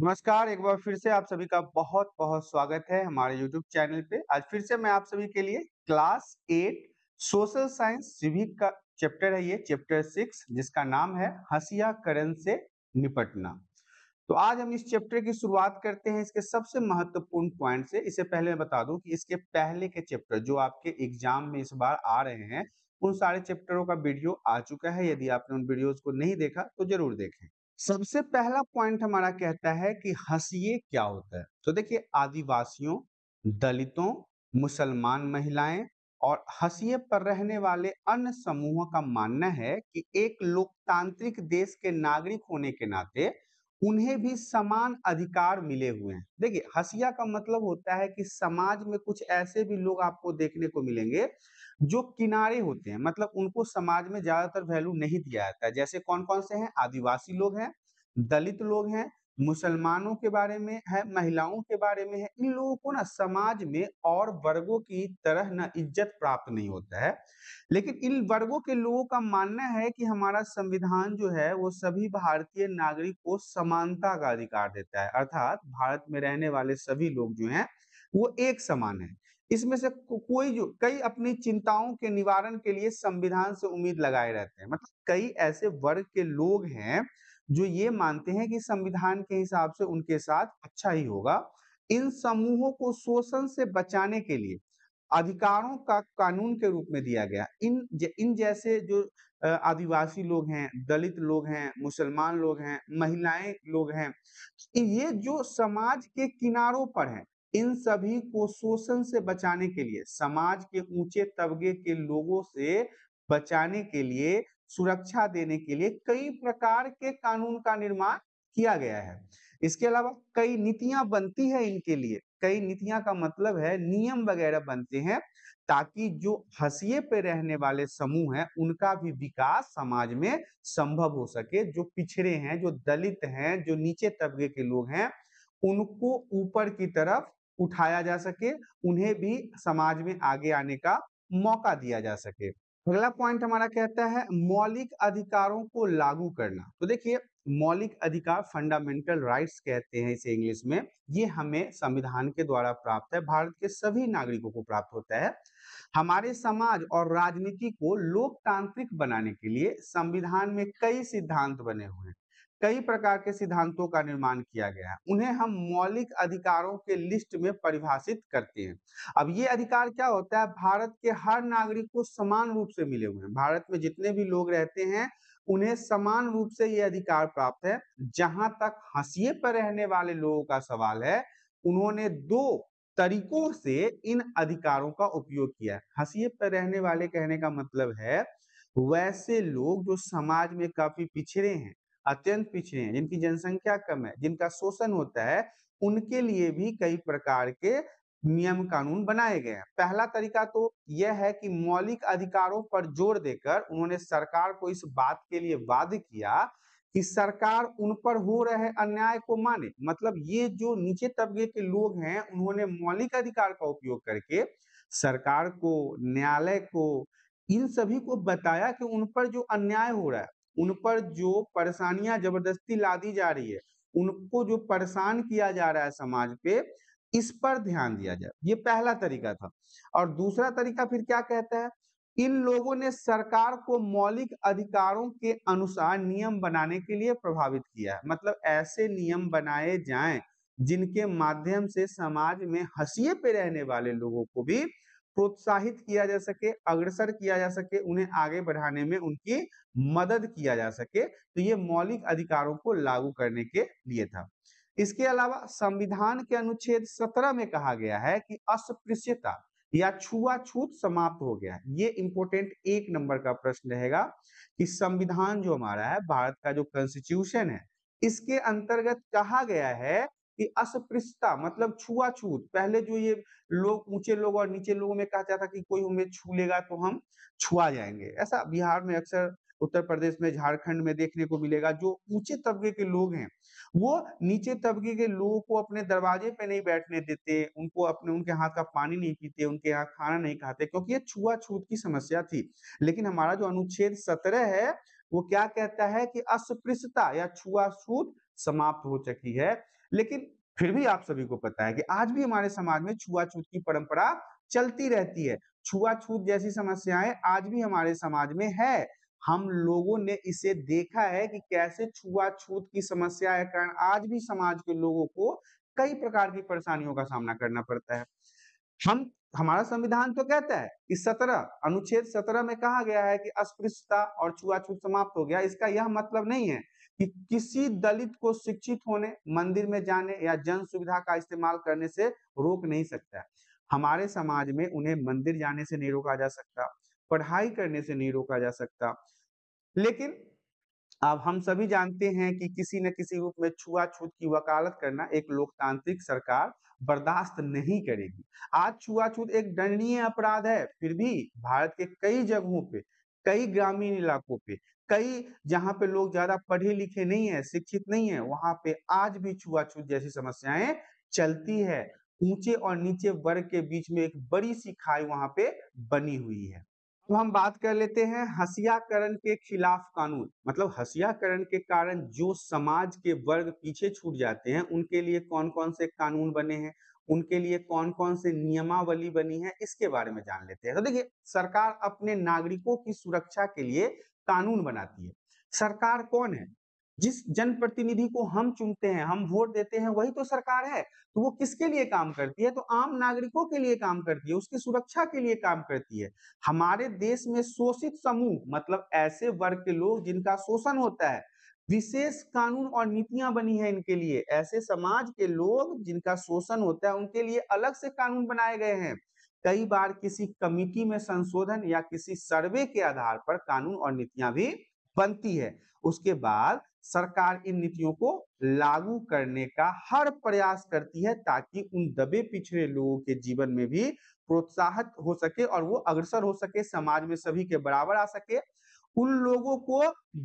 नमस्कार एक बार फिर से आप सभी का बहुत बहुत स्वागत है हमारे YouTube चैनल पे आज फिर से मैं आप सभी के लिए class eight social science civic का चैप्टर है ये चैप्टर सिक्स जिसका नाम है हसिया करण से निपटना तो आज हम इस चैप्टर की शुरुआत करते हैं इसके सबसे महत्वपूर्ण पॉइंट से इससे पहले मैं बता दूं कि इसके पहले के चैप्टर जो आपके एग्जाम में इस बार आ रहे हैं उन सारे चैप्टरों का वीडियो आ चुका है यदि आपने उन वीडियोस को नहीं देखा तो जरूर देखें सबसे पहला पॉइंट हमारा कहता है कि हसीिए क्या होता है तो देखिए आदिवासियों दलितों मुसलमान महिलाएं और हसीिए पर रहने वाले अन्य समूहों का मानना है कि एक लोकतांत्रिक देश के नागरिक होने के नाते उन्हें भी समान अधिकार मिले हुए हैं देखिए हसिया का मतलब होता है कि समाज में कुछ ऐसे भी लोग आपको देखने को मिलेंगे जो किनारे होते हैं मतलब उनको समाज में ज्यादातर वैल्यू नहीं दिया जाता है जैसे कौन कौन से हैं आदिवासी लोग हैं दलित लोग हैं मुसलमानों के बारे में है महिलाओं के बारे में है इन लोगों को ना समाज में और वर्गों की तरह ना इज्जत प्राप्त नहीं होता है लेकिन इन वर्गों के लोगों का मानना है कि हमारा संविधान जो है वो सभी भारतीय नागरिक को समानता का अधिकार देता है अर्थात भारत में रहने वाले सभी लोग जो है वो एक समान है इसमें से को, कोई जो कई अपनी चिंताओं के निवारण के लिए संविधान से उम्मीद लगाए रहते हैं मतलब कई ऐसे वर्ग के लोग हैं जो ये मानते हैं कि संविधान के हिसाब से उनके साथ अच्छा ही होगा इन समूहों को शोषण से बचाने के लिए अधिकारों का कानून के रूप में दिया गया इन ज, इन जैसे जो आदिवासी लोग हैं दलित लोग हैं मुसलमान लोग हैं महिलाएं लोग हैं तो ये जो समाज के किनारों पर हैं इन सभी को शोषण से बचाने के लिए समाज के ऊंचे तबके के लोगों से बचाने के लिए सुरक्षा देने के लिए कई प्रकार के कानून का निर्माण किया गया है इसके अलावा कई नीतियां बनती है इनके लिए कई नीतियां का मतलब है नियम वगैरह बनते हैं ताकि जो हसीिए पे रहने वाले समूह हैं उनका भी विकास समाज में संभव हो सके जो पिछड़े हैं जो दलित हैं जो नीचे तबके के लोग हैं उनको ऊपर की तरफ उठाया जा सके उन्हें भी समाज में आगे आने का मौका दिया जा सके अगला पॉइंट हमारा कहता है मौलिक अधिकारों को लागू करना तो देखिए मौलिक अधिकार फंडामेंटल राइट्स कहते हैं इसे इंग्लिश में ये हमें संविधान के द्वारा प्राप्त है भारत के सभी नागरिकों को प्राप्त होता है हमारे समाज और राजनीति को लोकतांत्रिक बनाने के लिए संविधान में कई सिद्धांत बने हुए हैं कई प्रकार के सिद्धांतों का निर्माण किया गया है उन्हें हम मौलिक अधिकारों के लिस्ट में परिभाषित करते हैं अब ये अधिकार क्या होता है भारत के हर नागरिक को समान रूप से मिले हुए हैं भारत में जितने भी लोग रहते हैं उन्हें समान रूप से ये अधिकार प्राप्त है जहां तक हसीिए पर रहने वाले लोगों का सवाल है उन्होंने दो तरीकों से इन अधिकारों का उपयोग किया है पर रहने वाले कहने का मतलब है वैसे लोग जो समाज में काफी पिछड़े हैं अत्यंत पिछड़े हैं जिनकी जनसंख्या कम है जिनका शोषण होता है उनके लिए भी कई प्रकार के नियम कानून बनाए गए हैं पहला तरीका तो यह है कि मौलिक अधिकारों पर जोर देकर उन्होंने सरकार को इस बात के लिए बाध्य किया कि सरकार उन पर हो रहे अन्याय को माने मतलब ये जो नीचे तबके के लोग हैं उन्होंने मौलिक अधिकार का उपयोग करके सरकार को न्यायालय को इन सभी को बताया कि उन पर जो अन्याय हो रहा है उन पर जो परेशानियां जबरदस्ती लादी जा रही है उनको जो परेशान किया जा रहा है समाज पे इस पर ध्यान दिया जाए ये पहला तरीका था और दूसरा तरीका फिर क्या कहता है इन लोगों ने सरकार को मौलिक अधिकारों के अनुसार नियम बनाने के लिए प्रभावित किया है मतलब ऐसे नियम बनाए जाएं जिनके माध्यम से समाज में हसीिए पे रहने वाले लोगों को भी प्रोत्साहित किया जा सके अग्रसर किया जा सके उन्हें आगे बढ़ाने में उनकी मदद किया जा सके तो ये मौलिक अधिकारों को लागू करने के लिए था इसके अलावा संविधान के अनुच्छेद 17 में कहा गया है कि अस्पृश्यता या छुआछूत समाप्त हो गया ये इंपोर्टेंट एक नंबर का प्रश्न रहेगा कि संविधान जो हमारा है भारत का जो कॉन्स्टिट्यूशन है इसके अंतर्गत कहा गया है कि अस्पृश्यता मतलब छुआछूत पहले जो ये लोग ऊंचे लोग और नीचे लोगों में कहा जाता कि कोई हमें छू लेगा तो हम छुआ जाएंगे ऐसा बिहार में अक्सर उत्तर प्रदेश में झारखंड में देखने को मिलेगा जो ऊंचे तबके के लोग हैं वो नीचे तबके के लोगों को अपने दरवाजे पे नहीं बैठने देते उनको अपने उनके हाथ का पानी नहीं पीते उनके यहाँ खाना नहीं खाते क्योंकि ये छुआछूत की समस्या थी लेकिन हमारा जो अनुच्छेद सत्रह है वो क्या कहता है कि अस्पृश्यता या छुआछूत समाप्त हो चुकी है लेकिन फिर भी आप सभी को पता है कि आज भी हमारे समाज में छुआछूत की परंपरा चलती रहती है छुआछूत जैसी समस्याएं आज भी हमारे समाज में है हम लोगों ने इसे देखा है कि कैसे छुआछूत की समस्या के कारण आज भी समाज के लोगों को कई प्रकार की परेशानियों का सामना करना पड़ता है हम हमारा संविधान तो कहता है कि सत्रह अनुच्छेद सत्रह में कहा गया है कि अस्पृश्यता और छुआछूत समाप्त हो गया इसका यह मतलब नहीं है कि किसी दलित को शिक्षित होने मंदिर में जाने या जन सुविधा का इस्तेमाल करने से रोक नहीं सकता हमारे समाज में उन्हें मंदिर जाने से नहीं रोका जा सकता पढ़ाई करने से नहीं रोका जा सकता लेकिन अब हम सभी जानते हैं कि किसी न किसी रूप में छुआछूत की वकालत करना एक लोकतांत्रिक सरकार बर्दाश्त नहीं करेगी आज छुआछूत एक दंडनीय अपराध है फिर भी भारत के कई जगहों पे कई ग्रामीण इलाकों पे कई जहाँ पे लोग ज्यादा पढ़े लिखे नहीं है शिक्षित नहीं है वहां पे आज भी छुआछूत जैसी समस्याएं चलती है ऊंचे और नीचे वर्ग के बीच में एक बड़ी सी खाई वहां पे बनी हुई है तो हम बात कर लेते हैं हसियाकरण के खिलाफ कानून मतलब हसियाकरण के कारण जो समाज के वर्ग पीछे छूट जाते हैं उनके लिए कौन कौन से कानून बने हैं उनके लिए कौन कौन से नियमावली बनी है इसके बारे में जान लेते हैं तो देखिए सरकार अपने नागरिकों की सुरक्षा के लिए कानून बनाती है सरकार कौन है जिस जनप्रतिनिधि को हम चुनते हैं हम वोट देते हैं वही तो सरकार है तो वो किसके लिए काम करती है तो आम नागरिकों के लिए काम करती है उसकी सुरक्षा के लिए काम करती है हमारे देश में शोषित समूह मतलब ऐसे वर्ग के लोग जिनका शोषण होता है विशेष कानून और नीतियां बनी है इनके लिए ऐसे समाज के लोग जिनका शोषण होता है उनके लिए अलग से कानून बनाए गए हैं कई बार किसी कमिटी में संशोधन या किसी सर्वे के आधार पर कानून और नीतियां भी बनती है उसके बाद सरकार इन नीतियों को लागू करने का हर प्रयास करती है ताकि उन दबे पिछड़े लोगों के जीवन में भी प्रोत्साहित हो सके और वो अग्रसर हो सके समाज में सभी के बराबर आ सके उन लोगों को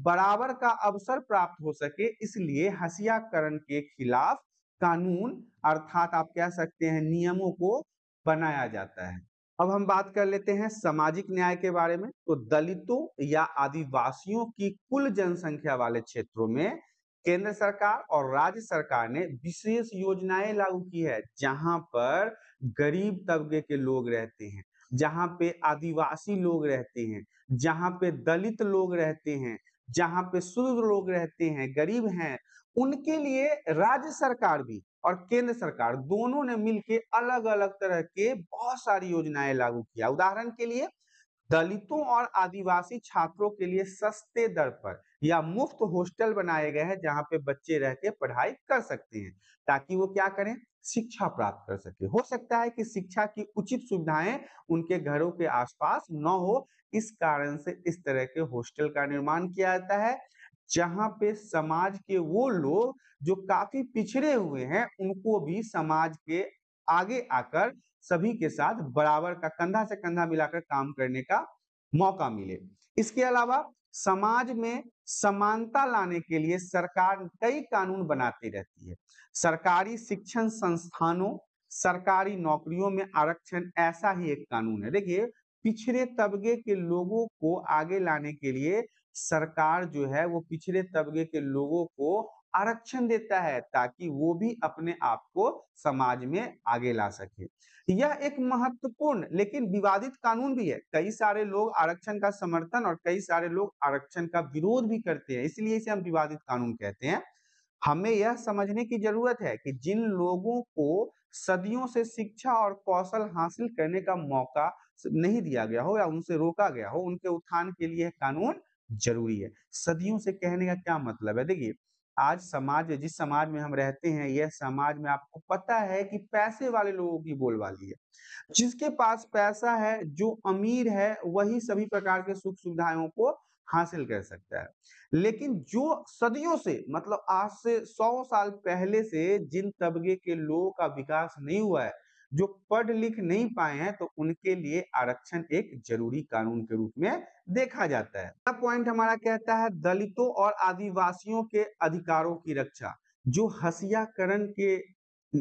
बराबर का अवसर प्राप्त हो सके इसलिए हसियाकरण के खिलाफ कानून अर्थात आप कह सकते हैं नियमों को बनाया जाता है अब हम बात कर लेते हैं सामाजिक न्याय के बारे में तो दलितों या आदिवासियों की कुल जनसंख्या वाले क्षेत्रों में केंद्र सरकार और राज्य सरकार ने विशेष योजनाएं लागू की है जहां पर गरीब तबके के लोग रहते हैं जहां पे आदिवासी लोग रहते हैं जहां पे दलित लोग रहते हैं जहां पे शूद्र लोग रहते हैं गरीब हैं उनके लिए राज्य सरकार भी और केंद्र सरकार दोनों ने मिलकर अलग अलग तरह के बहुत सारी योजनाएं लागू किया उदाहरण के लिए दलितों और आदिवासी छात्रों के लिए सस्ते दर पर या मुफ्त हॉस्टल बनाए गए हैं जहां पे बच्चे रह के पढ़ाई कर सकते हैं ताकि वो क्या करें शिक्षा प्राप्त कर सके हो सकता है कि शिक्षा की उचित सुविधाएं उनके घरों के आसपास न हो इस कारण से इस तरह के हॉस्टल का निर्माण किया जाता है जहां पे समाज के वो लोग जो काफी पिछड़े हुए हैं उनको भी समाज के आगे आकर सभी के साथ बराबर का कंधा से कंधा मिलाकर काम करने का मौका मिले इसके अलावा समाज में समानता लाने के लिए सरकार कई कानून बनाती रहती है सरकारी शिक्षण संस्थानों सरकारी नौकरियों में आरक्षण ऐसा ही एक कानून है देखिए पिछड़े तबके के लोगों को आगे लाने के लिए सरकार जो है वो पिछड़े तबके के लोगों को आरक्षण देता है ताकि वो भी अपने आप को समाज में आगे ला सके यह एक महत्वपूर्ण लेकिन विवादित कानून भी है कई सारे लोग आरक्षण का समर्थन और कई सारे लोग आरक्षण का विरोध भी करते हैं इसलिए इसे हम विवादित कानून कहते हैं हमें यह समझने की जरूरत है कि जिन लोगों को सदियों से शिक्षा और कौशल हासिल करने का मौका नहीं दिया गया हो या उनसे रोका गया हो उनके उत्थान के लिए कानून जरूरी है सदियों से कहने का क्या मतलब है देखिए आज समाज जिस समाज में हम रहते हैं यह समाज में आपको पता है कि पैसे वाले लोगों की बोलबाली है जिसके पास पैसा है जो अमीर है वही सभी प्रकार के सुख सुविधाओं को हासिल कर सकता है लेकिन जो सदियों से मतलब आज से सौ साल पहले से जिन तबके के लोगों का विकास नहीं हुआ है जो पढ़ लिख नहीं पाए हैं तो उनके लिए आरक्षण एक जरूरी कानून के रूप में देखा जाता है अगला पॉइंट हमारा कहता है दलितों और आदिवासियों के अधिकारों की रक्षा जो हसियाकरण के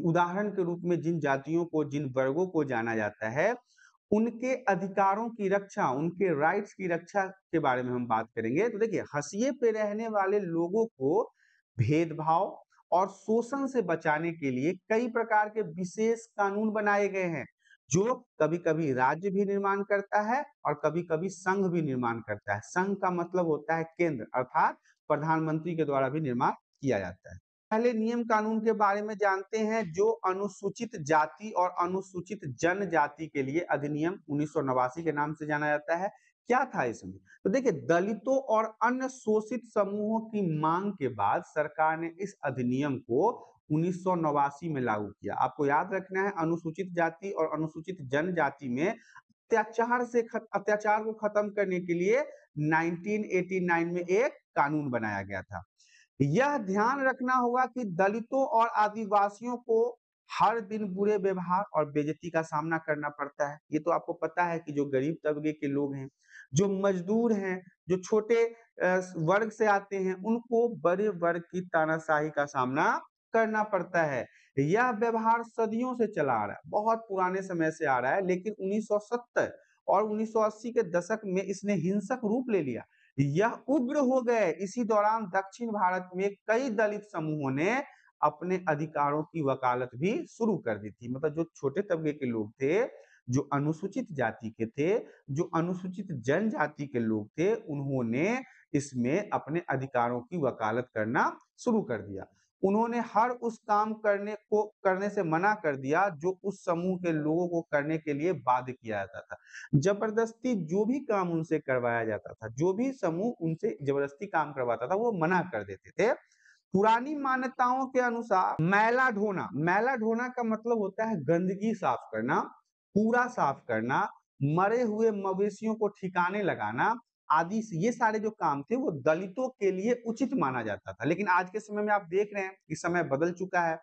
उदाहरण के रूप में जिन जातियों को जिन वर्गों को जाना जाता है उनके अधिकारों की रक्षा उनके राइट्स की रक्षा के बारे में हम बात करेंगे तो देखिए हसीिए पे रहने वाले लोगों को भेदभाव और शोषण से बचाने के लिए कई प्रकार के विशेष कानून बनाए गए हैं जो कभी कभी राज्य भी निर्माण करता है और कभी कभी संघ भी निर्माण करता है संघ का मतलब होता है केंद्र अर्थात प्रधानमंत्री के द्वारा भी निर्माण किया जाता है पहले नियम कानून के बारे में जानते हैं जो अनुसूचित जाति और अनुसूचित जनजाति के लिए अधिनियम उन्नीस के नाम से जाना जाता है क्या था इसमें तो देखिए दलितों और अन्य शोषित समूहों की मांग के बाद सरकार ने इस अधिनियम को उन्नीस में लागू किया आपको याद रखना है अनुसूचित जाति और अनुसूचित जनजाति में अत्याचार से अत्याचार को खत्म करने के लिए 1989 में एक कानून बनाया गया था यह ध्यान रखना होगा कि दलितों और आदिवासियों को हर दिन बुरे व्यवहार और बेजती का सामना करना पड़ता है ये तो आपको पता है कि जो गरीब तबके के लोग हैं जो मजदूर हैं जो छोटे वर्ग से आते हैं उनको बड़े वर्ग की तानाशाही का सामना करना पड़ता है यह व्यवहार सदियों से चला आ रहा है बहुत पुराने समय से आ रहा है लेकिन 1970 और 1980 के दशक में इसने हिंसक रूप ले लिया यह उग्र हो गए इसी दौरान दक्षिण भारत में कई दलित समूहों ने अपने अधिकारों की वकालत भी शुरू कर दी थी मतलब जो छोटे तबके के लोग थे जो अनुसूचित जाति के थे जो अनुसूचित जनजाति के लोग थे उन्होंने इसमें अपने अधिकारों की वकालत करना शुरू कर दिया उन्होंने हर उस काम करने को करने से मना कर दिया जो उस समूह के लोगों को करने के लिए बाध्य किया जाता था जबरदस्ती जो भी काम उनसे करवाया जाता था जो भी समूह उनसे जबरदस्ती काम करवाता था वो मना कर देते थे पुरानी मान्यताओं के अनुसार मैला ढोना मैला ढोना का मतलब होता है गंदगी साफ करना पूरा साफ करना मरे हुए मवेशियों को ठिकाने लगाना आदि ये सारे जो काम थे वो दलितों के लिए उचित माना जाता था लेकिन आज के समय में आप देख रहे हैं कि समय बदल चुका है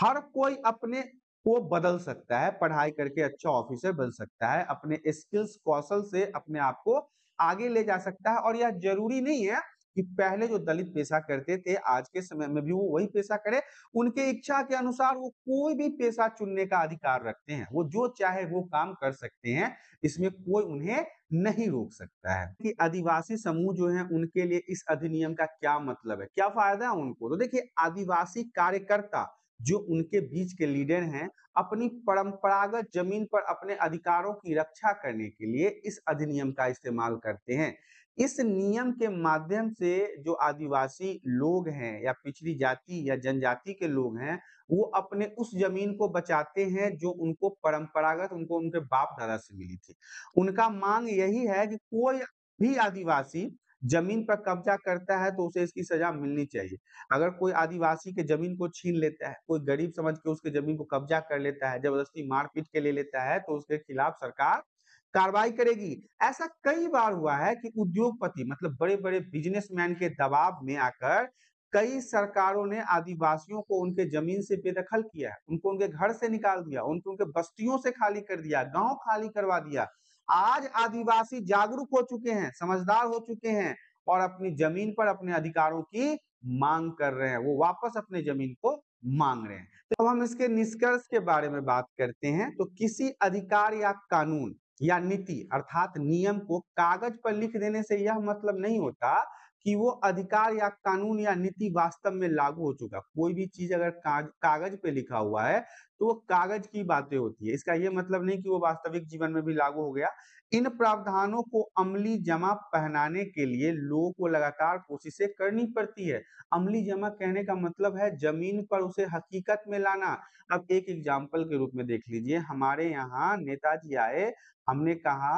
हर कोई अपने को बदल सकता है पढ़ाई करके अच्छा ऑफिसर बन सकता है अपने स्किल्स कौशल से अपने आप को आगे ले जा सकता है और यह जरूरी नहीं है कि पहले जो दलित पेशा करते थे आज के समय में भी वो वही पेशा करे उनके इच्छा के अनुसार वो कोई भी पेशा चुनने का अधिकार रखते हैं वो जो चाहे वो काम कर सकते हैं इसमें कोई उन्हें नहीं रोक सकता है कि आदिवासी समूह जो है उनके लिए इस अधिनियम का क्या मतलब है क्या फायदा है उनको तो देखिए आदिवासी कार्यकर्ता जो उनके बीच के लीडर हैं अपनी परंपरागत जमीन पर अपने अधिकारों की रक्षा करने के लिए इस अधिनियम का इस्तेमाल करते हैं इस नियम के माध्यम से जो आदिवासी लोग हैं या पिछड़ी जाति या जनजाति के लोग हैं वो अपने उस जमीन को बचाते हैं जो उनको परंपरागत उनको उनके बाप दादा से मिली थी उनका मांग यही है कि कोई भी आदिवासी जमीन पर कब्जा करता है तो उसे इसकी सजा मिलनी चाहिए अगर कोई आदिवासी के जमीन को छीन लेता है कोई गरीब समझ के उसके जमीन को कब्जा कर लेता है जबरदस्ती मारपीट के ले लेता है तो उसके खिलाफ सरकार कार्रवाई करेगी ऐसा कई बार हुआ है कि उद्योगपति मतलब बड़े बड़े बिजनेसमैन के दबाव में आकर कई सरकारों ने आदिवासियों को उनके जमीन से बेदखल किया उनको उनके घर से निकाल दिया उनको उनके बस्तियों से खाली कर दिया गांव खाली करवा दिया आज आदिवासी जागरूक हो चुके हैं समझदार हो चुके हैं और अपनी जमीन पर अपने अधिकारों की मांग कर रहे हैं वो वापस अपने जमीन को मांग रहे हैं तो हम इसके निष्कर्ष के बारे में बात करते हैं तो किसी अधिकार या कानून या नीति अर्थात नियम को कागज पर लिख देने से यह मतलब नहीं होता कि वो अधिकार या कानून या नीति वास्तव में लागू हो चुका कोई भी चीज अगर कागज पे लिखा हुआ है तो वो कागज की बातें होती है इसका यह मतलब नहीं कि वो वास्तविक जीवन में भी लागू हो गया इन प्रावधानों को अमली जमा पहनाने के लिए लोगों को लगातार कोशिशें करनी पड़ती है अमली जमा कहने का मतलब है जमीन पर उसे हकीकत में लाना अब एक एग्जाम्पल के रूप में देख लीजिए हमारे यहाँ नेताजी आए हमने कहा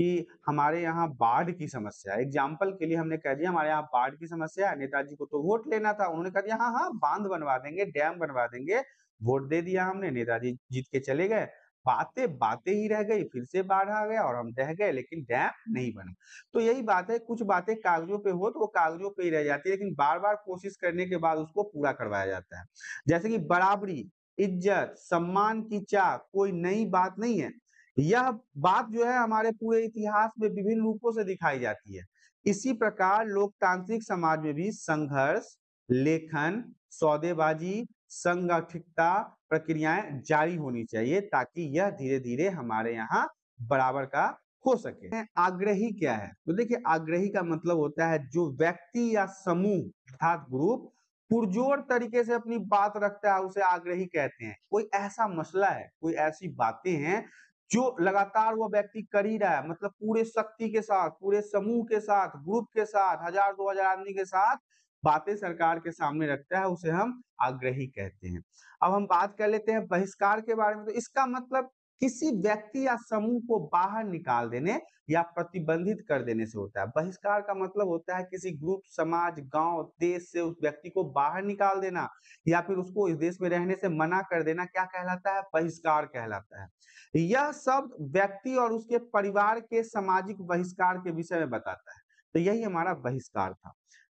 कि हमारे यहाँ बाढ़ की समस्या एग्जाम्पल के लिए हमने कह दिया हमारे यहाँ बाढ़ की समस्या है नेताजी को तो वोट लेना था उन्होंने कह दिया हाँ हाँ बांध बनवा देंगे डैम बनवा देंगे वोट दे दिया हमने नेताजी जीत के चले गए बातें बातें ही रह गई फिर से बाढ़ आ गया और हम रह गए लेकिन डैम नहीं बना तो यही बात है कुछ बातें कागजों पे हो तो वो कागजों पे ही रह जाती है लेकिन बार बार कोशिश करने के बाद उसको पूरा करवाया जाता है जैसे कि बराबरी इज्जत सम्मान की चाह कोई नई बात नहीं है यह बात जो है हमारे पूरे इतिहास में विभिन्न रूपों से दिखाई जाती है इसी प्रकार लोकतांत्रिक समाज में भी संघर्ष लेखन सौदेबाजी संगठिकता प्रक्रियाएं जारी होनी चाहिए ताकि यह धीरे धीरे हमारे यहाँ बराबर का हो सके आग्रही क्या है तो देखिए आग्रही का मतलब होता है जो व्यक्ति या समूह अर्थात ग्रुप पुरजोर तरीके से अपनी बात रखता है उसे आग्रही कहते हैं कोई ऐसा मसला है कोई ऐसी बातें हैं जो लगातार वह व्यक्ति कर ही रहा है मतलब पूरे शक्ति के साथ पूरे समूह के साथ ग्रुप के साथ हजार दो हजार आदमी के साथ बातें सरकार के सामने रखता है उसे हम आग्रही कहते हैं अब हम बात कर लेते हैं बहिष्कार के बारे में तो इसका मतलब किसी व्यक्ति या समूह को बाहर निकाल देने या प्रतिबंधित कर देने से होता है बहिष्कार का मतलब होता है किसी ग्रुप समाज गांव देश से उस व्यक्ति को बाहर निकाल देना या फिर उसको इस देश में रहने से मना कर देना क्या कहलाता है बहिष्कार कहलाता है यह शब्द व्यक्ति और उसके परिवार के सामाजिक बहिष्कार के विषय में बताता है तो यही हमारा बहिष्कार था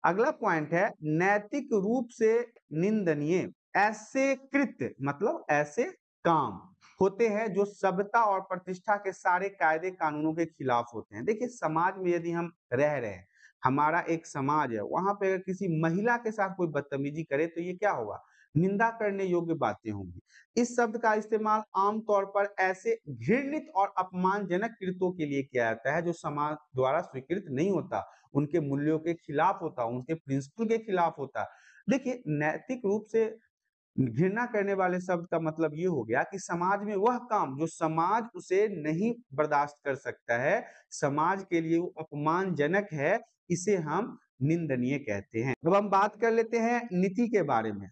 अगला पॉइंट है नैतिक रूप से निंदनीय ऐसे कृत्य मतलब ऐसे काम होते हैं जो सभ्यता और प्रतिष्ठा के सारे कायदे कानूनों के खिलाफ होते हैं देखिए समाज में यदि हम रह रहे हैं हमारा एक समाज है वहां पे अगर किसी महिला के साथ कोई बदतमीजी करे तो ये क्या होगा निंदा करने योग्य बातें होंगी इस शब्द का इस्तेमाल आमतौर पर ऐसे घृणित और अपमानजनक कृतों के लिए किया जाता है जो समाज द्वारा स्वीकृत नहीं होता उनके मूल्यों के खिलाफ होता उनके प्रिंसिपल के खिलाफ होता देखिए नैतिक रूप से घृणा करने वाले शब्द का मतलब ये हो गया कि समाज में वह काम जो समाज उसे नहीं बर्दाश्त कर सकता है समाज के लिए वो अपमानजनक है इसे हम निंदनीय कहते हैं अब हम बात कर लेते हैं नीति के बारे में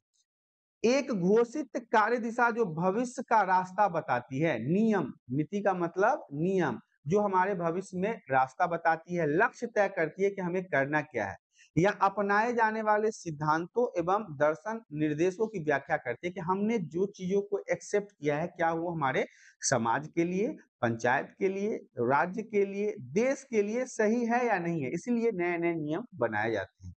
एक घोषित कार्य दिशा जो भविष्य का रास्ता बताती है नियम नीति का मतलब नियम जो हमारे भविष्य में रास्ता बताती है लक्ष्य तय करती है कि हमें करना क्या है या अपनाए जाने वाले सिद्धांतों एवं दर्शन निर्देशों की व्याख्या करती है कि हमने जो चीजों को एक्सेप्ट किया है क्या वो हमारे समाज के लिए पंचायत के लिए राज्य के लिए देश के लिए सही है या नहीं है इसलिए नए नए नियम बनाए जाते हैं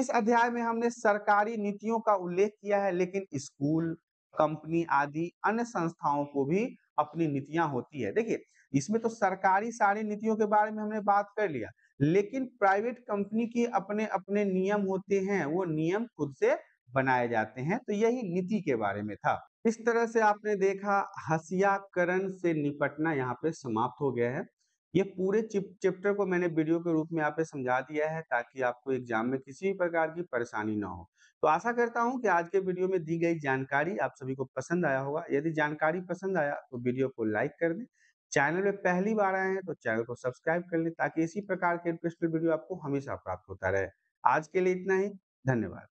इस अध्याय में हमने सरकारी नीतियों का उल्लेख किया है लेकिन स्कूल कंपनी आदि अन्य संस्थाओं को भी अपनी नीतियां होती है देखिए इसमें तो सरकारी सारी नीतियों के बारे में हमने बात कर लिया लेकिन प्राइवेट कंपनी के अपने अपने नियम होते हैं वो नियम खुद से बनाए जाते हैं तो यही नीति के बारे में था इस तरह से आपने देखा हसियाकरण से निपटना यहाँ पे समाप्त हो गया है ये पूरे चैप्टर को मैंने वीडियो के रूप में यहाँ पे समझा दिया है ताकि आपको एग्जाम में किसी भी प्रकार की परेशानी ना हो तो आशा करता हूँ कि आज के वीडियो में दी गई जानकारी आप सभी को पसंद आया होगा यदि जानकारी पसंद आया तो वीडियो को लाइक कर दें चैनल में पहली बार आए हैं तो चैनल को सब्सक्राइब कर लें ताकि इसी प्रकार के इंटरेस्टिंग वीडियो आपको हमेशा प्राप्त होता रहे आज के लिए इतना ही धन्यवाद